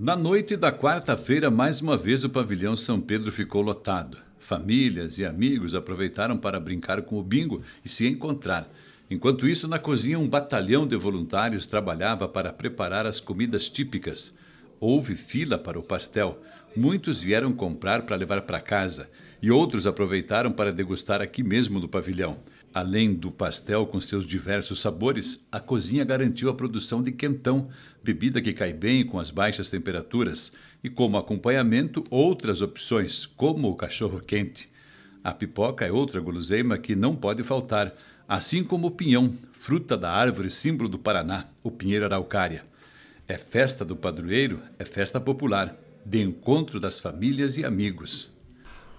Na noite da quarta-feira, mais uma vez o pavilhão São Pedro ficou lotado. Famílias e amigos aproveitaram para brincar com o bingo e se encontrar. Enquanto isso, na cozinha, um batalhão de voluntários trabalhava para preparar as comidas típicas. Houve fila para o pastel. Muitos vieram comprar para levar para casa e outros aproveitaram para degustar aqui mesmo no pavilhão. Além do pastel com seus diversos sabores, a cozinha garantiu a produção de quentão, bebida que cai bem com as baixas temperaturas, e como acompanhamento, outras opções, como o cachorro quente. A pipoca é outra guloseima que não pode faltar, assim como o pinhão, fruta da árvore símbolo do Paraná, o pinheiro araucária. É festa do padroeiro, é festa popular, de encontro das famílias e amigos.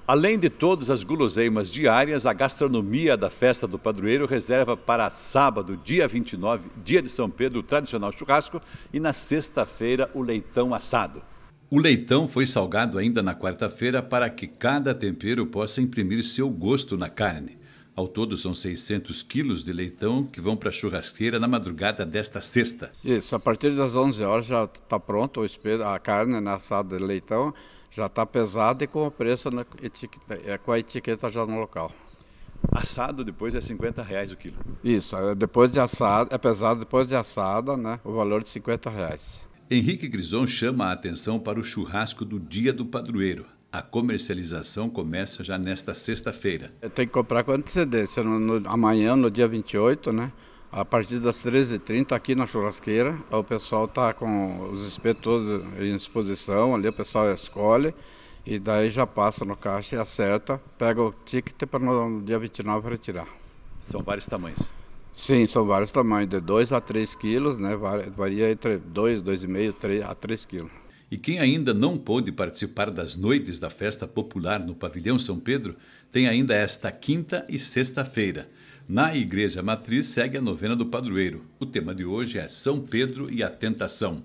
Além de todas as guloseimas diárias, a gastronomia da festa do padroeiro reserva para sábado, dia 29, dia de São Pedro, o tradicional churrasco, e na sexta-feira, o leitão assado. O leitão foi salgado ainda na quarta-feira para que cada tempero possa imprimir seu gosto na carne. Ao todo, são 600 quilos de leitão que vão para a churrasqueira na madrugada desta sexta. Isso, a partir das 11 horas já está pronto a carne na né, assada de leitão, já está pesada e com o preço, na etiqueta, é, com a etiqueta já no local. Assado depois é 50 reais o quilo? Isso, é, depois de assado, é pesado depois de assada, né, o valor de 50 reais. Henrique Grison chama a atenção para o churrasco do Dia do Padroeiro, a comercialização começa já nesta sexta-feira. É, tem que comprar com antecedência, no, no, amanhã, no dia 28, né? A partir das 13h30, aqui na churrasqueira, o pessoal está com os espetos em exposição, ali o pessoal escolhe e daí já passa no caixa e acerta, pega o ticket para no dia 29 retirar. São vários tamanhos? Sim, são vários tamanhos, de 2 a 3 quilos, né? Varia entre 2, 2,5 a 3 quilos. E quem ainda não pôde participar das noites da festa popular no Pavilhão São Pedro, tem ainda esta quinta e sexta-feira. Na Igreja Matriz segue a novena do padroeiro. O tema de hoje é São Pedro e a Tentação.